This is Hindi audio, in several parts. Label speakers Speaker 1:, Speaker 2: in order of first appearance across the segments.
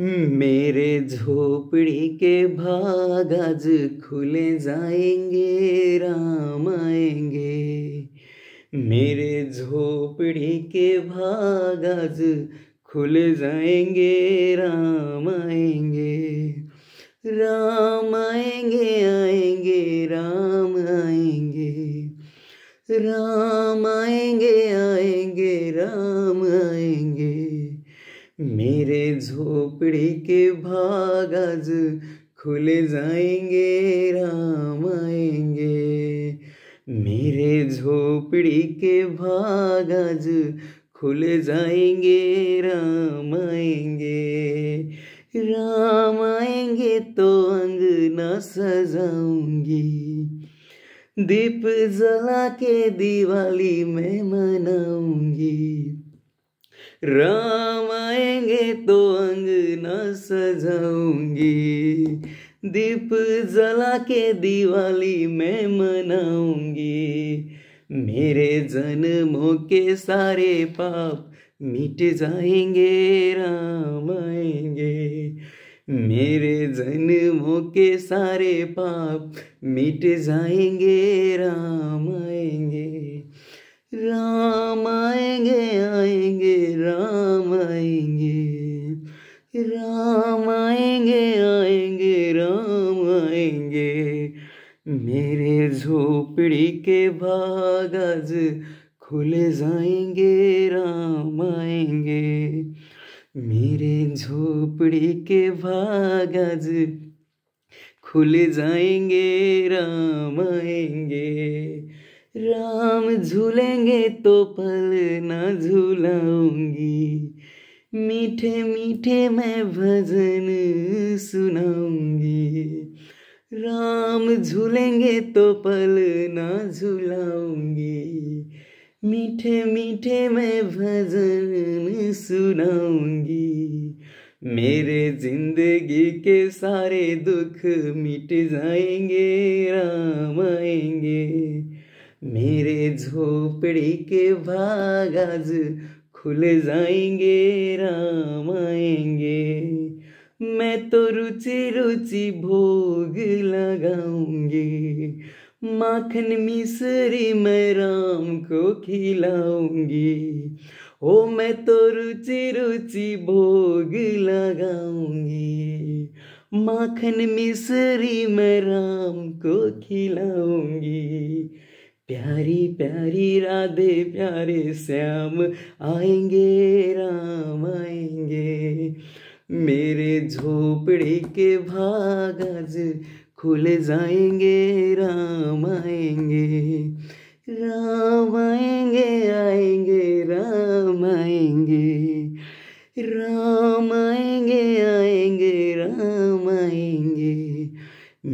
Speaker 1: मेरे झोपड़ी के भाग आज खुले जाएंगे राम आएंगे मेरे झोपड़ी के भाग आज खुले जाएंगे राम आएंगे राम आएंगे आएंगे राम आएंगे राम आएंगे आएंगे राम आएंगे मेरे झोपड़ी के भागज खुले जाएंगे राम आएंगे मेरे झोपड़ी के भागज खुले जाएंगे राम आएंगे राम आएंगे तो अंगना सजाऊंगी दीप जला के दिवाली में मनाऊंगी राम आएंगे तो अंगना सजाऊंगी दीप जला के दिवाली मैं मनाऊंगी मेरे जन्मों के सारे पाप मिट जाएंगे राम आएंगे मेरे जन्मों के सारे पाप मिट जाएंगे राम आएंगे राम मेरे झोपड़ी के बागज खुले जाएंगे राम आएंगे मेरे झोपड़ी के बागज खुले जाएंगे राम आएंगे राम झूलेंगे तो पल ना झूलाऊंगी मीठे मीठे मैं भजन सुनाऊंगी राम झूलेंगे तो पल ना झुलाऊंगी मीठे मीठे मैं भजन सुनाऊंगी मेरे जिंदगी के सारे दुख मिट जाएंगे राम आएंगे मेरे झोपड़ी के भागाज खुल जाएंगे राम आएंगे मैं तो रुचि रुचि भोग लगाऊंगी माखन मिश्री मैं राम को खिलाऊंगी ओ मैं तो रुचि रुचि भोग लगाऊंगी माखन मिश्री मैं राम को खिलाऊंगी प्यारी प्यारी राधे प्यारे श्याम आएंगे राम आएंगे मेरे झोपड़ी के भागज खुल जाएंगे राम आएंगे राम आएंगे आएंगे राम आएंगे राम आएंगे आएंगे राम आएंगे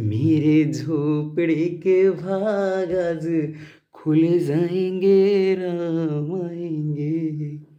Speaker 1: मेरे झोपड़ी के भागज खुल जाएंगे राम आएंगे